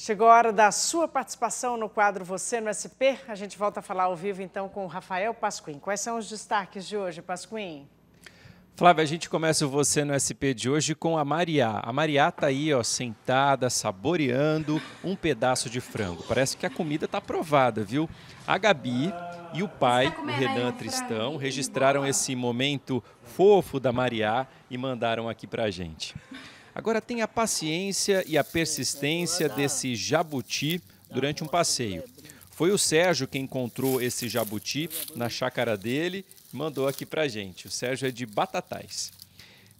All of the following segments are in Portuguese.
Chegou a hora da sua participação no quadro Você no SP. A gente volta a falar ao vivo então com o Rafael Pasquim. Quais são os destaques de hoje, Pasquim? Flávia, a gente começa o Você no SP de hoje com a Mariá. A Mariá tá aí, ó, sentada, saboreando um pedaço de frango. Parece que a comida tá aprovada, viu? A Gabi e o tá pai, tá o Renan Tristão, registraram esse momento fofo da Mariá e mandaram aqui pra gente. Agora tenha a paciência e a persistência desse jabuti durante um passeio. Foi o Sérgio quem encontrou esse jabuti na chácara dele e mandou aqui pra gente. O Sérgio é de Batatais.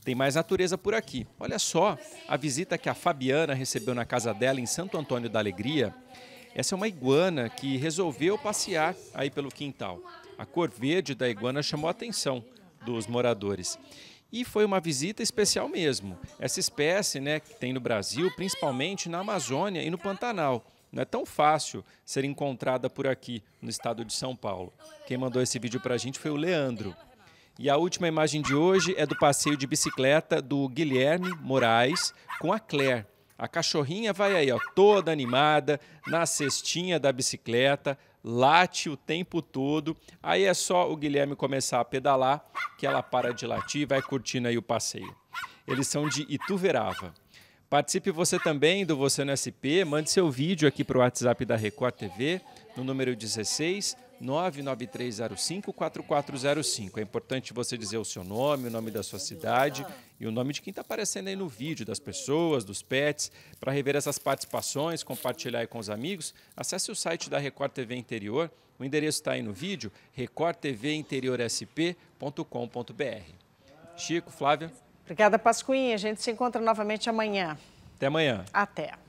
Tem mais natureza por aqui. Olha só a visita que a Fabiana recebeu na casa dela em Santo Antônio da Alegria. Essa é uma iguana que resolveu passear aí pelo quintal. A cor verde da iguana chamou a atenção dos moradores. E foi uma visita especial mesmo. Essa espécie né, que tem no Brasil, principalmente na Amazônia e no Pantanal. Não é tão fácil ser encontrada por aqui, no estado de São Paulo. Quem mandou esse vídeo para a gente foi o Leandro. E a última imagem de hoje é do passeio de bicicleta do Guilherme Moraes com a Claire. A cachorrinha vai aí, ó, toda animada, na cestinha da bicicleta, late o tempo todo. Aí é só o Guilherme começar a pedalar que ela para de latir e vai curtindo aí o passeio. Eles são de Ituverava. Participe você também do Você no SP. Mande seu vídeo aqui para o WhatsApp da Record TV, no número 16 993054405. É importante você dizer o seu nome, o nome da sua cidade e o nome de quem está aparecendo aí no vídeo, das pessoas, dos pets. Para rever essas participações, compartilhar aí com os amigos, acesse o site da Record TV Interior. O endereço está aí no vídeo, recordtvinteriorsp.com.br. Chico, Flávia. Obrigada, Pascuinha. A gente se encontra novamente amanhã. Até amanhã. Até.